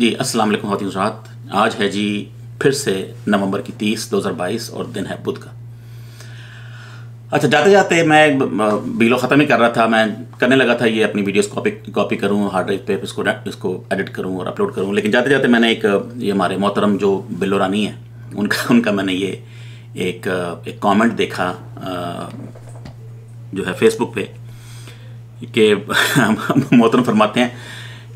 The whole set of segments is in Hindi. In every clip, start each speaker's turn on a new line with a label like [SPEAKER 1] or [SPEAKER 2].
[SPEAKER 1] जी अस्सलाम वालेकुम खातिन हजरात आज है जी फिर से नवंबर की तीस दो हजार बाईस और दिन है बुध का अच्छा जाते जाते मैं बिलो ख़त्म ही कर रहा था मैं करने लगा था ये अपनी वीडियोस कॉपी कॉपी करूँ हार्ड ड्राइव पे इसको इसको एडिट करूँ और अपलोड करूँ लेकिन जाते जाते मैंने एक ये हमारे मोहतरम जो बिलो रानी है उनका उनका मैंने ये एक एक कमेंट देखा जो है फेसबुक पे कि मोहतरम फरमाते हैं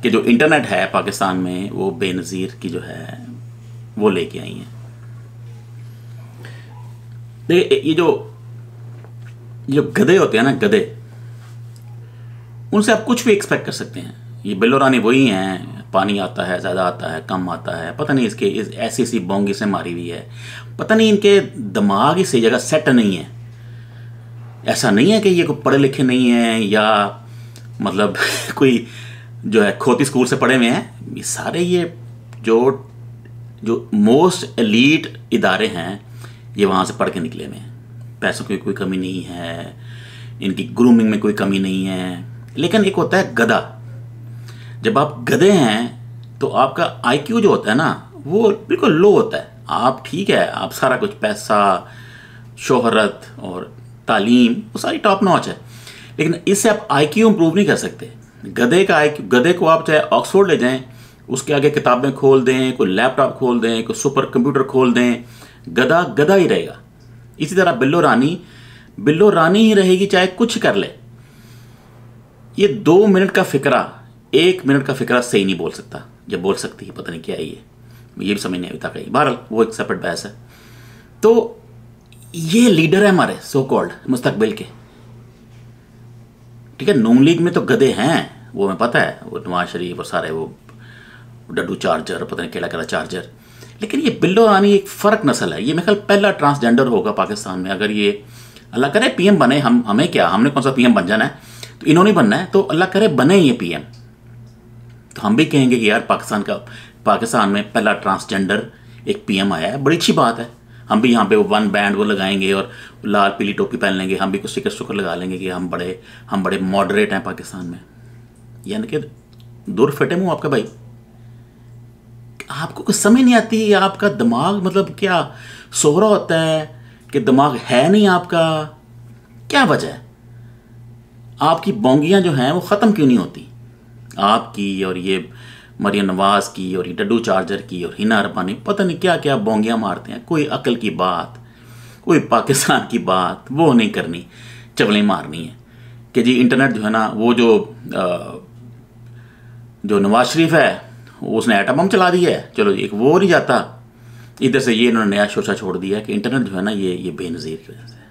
[SPEAKER 1] कि जो इंटरनेट है पाकिस्तान में वो बेनज़ीर की जो है वो लेके आई हैं देखिए ये जो जो गधे होते हैं ना गधे उनसे आप कुछ भी एक्सपेक्ट कर सकते हैं ये बिल्लोरानी वही हैं पानी आता है ज़्यादा आता है कम आता है पता नहीं इसके इस ऐसी ऐसी बोंगी से मारी हुई है पता नहीं इनके दिमाग ही सही जगह सेट नहीं है ऐसा नहीं है कि ये कोई पढ़े लिखे नहीं हैं या मतलब कोई जो है खोती स्कूल से पढ़े हुए हैं ये सारे ये जो जो मोस्ट एलीट इदारे हैं ये वहाँ से पढ़ के निकले हुए हैं पैसों की कोई कमी नहीं है इनकी ग्रूमिंग में कोई कमी नहीं है लेकिन एक होता है गधा जब आप गधे हैं तो आपका आईक्यू जो होता है ना वो बिल्कुल लो होता है आप ठीक है आप सारा कुछ पैसा शोहरत और तालीम वो सारी टॉप नॉच है लेकिन इससे आप आई क्यू इम्प्रूव नहीं कर सकते गधे का है गधे को आप चाहे ऑक्सफोर्ड ले जाएं उसके आगे किताबें खोल दें कोई लैपटॉप खोल दें कोई सुपर कंप्यूटर खोल दें गधा गधा ही रहेगा इसी तरह बिल्लो रानी बिल्लो रानी ही रहेगी चाहे कुछ कर ले ये दो मिनट का फिक्रा एक मिनट का फिक्रा सही नहीं बोल सकता या बोल सकती है पता नहीं क्या है ये ये भी समझ नहीं अभी कहीं बहर वो एक सेपरेट बहस है तो ये लीडर है हमारे सो कॉल्ड मुस्तकबिल के ठीक है नून लीग में तो गधे हैं वो हमें पता है वो नवाज शरीफ और सारे वो डड्डू चार्जर पता नहीं केड़ा केड़ा चार्जर लेकिन ये बिल्लो रानी एक फ़र्क नस्ल है ये मेरे ख्याल पहला ट्रांसजेंडर होगा पाकिस्तान में अगर ये अल्लाह करे पी बने हम हमें क्या हमने कौन सा पी बन जाना है तो इन्होंने बनना है तो अल्लाह करे बने ये पी तो हम भी कहेंगे कि यार पाकिस्तान का पाकिस्तान में पहला ट्रांसजेंडर एक पी आया है बड़ी अच्छी बात है हम भी यहाँ पे वन बैंड वो लगाएंगे और लाल पीली टोपी पहन लेंगे हम भी कुछ स्टिकर शुक्र लगा लेंगे कि हम बड़े हम बड़े मॉडरेट हैं पाकिस्तान में यानी कि दूर फटे मुँह आपका भाई आपको कुछ समझ नहीं आती आपका दिमाग मतलब क्या सोहरा होता है कि दिमाग है नहीं आपका क्या वजह है आपकी बोंगियाँ जो हैं वो ख़त्म क्यों नहीं होती आपकी और ये मरिया नवाज की और ये डड्डू चार्जर की और हिना अरबानी पता नहीं क्या क्या बोंगियाँ मारते हैं कोई अकल की बात कोई पाकिस्तान की बात वो नहीं करनी चवलें मारनी है कि जी इंटरनेट जो है ना वो जो जो नवाज शरीफ है उसने एटम बम चला दिया है चलो एक वो नहीं जाता इधर से ये इन्होंने नया शोशा छोड़ दिया कि इंटरनेट जो है ना ये ये बेनज़ीर की वजह से